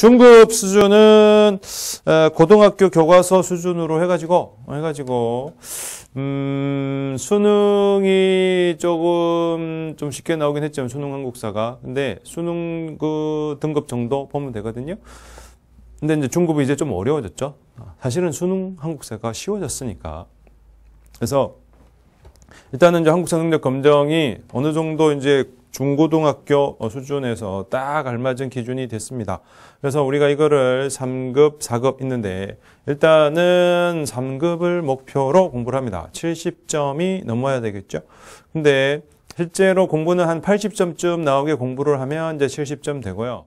중급 수준은 고등학교 교과서 수준으로 해가지고 해가지고 음 수능이 조금 좀 쉽게 나오긴 했지만 수능 한국사가 근데 수능 그 등급 정도 보면 되거든요. 근데 이제 중급이 이제 좀 어려워졌죠. 사실은 수능 한국사가 쉬워졌으니까 그래서 일단은 이제 한국사 능력 검정이 어느 정도 이제 중고등학교 수준에서 딱 알맞은 기준이 됐습니다. 그래서 우리가 이거를 3급, 4급 있는데 일단은 3급을 목표로 공부를 합니다. 70점이 넘어야 되겠죠. 근데 실제로 공부는 한 80점쯤 나오게 공부를 하면 이제 70점 되고요.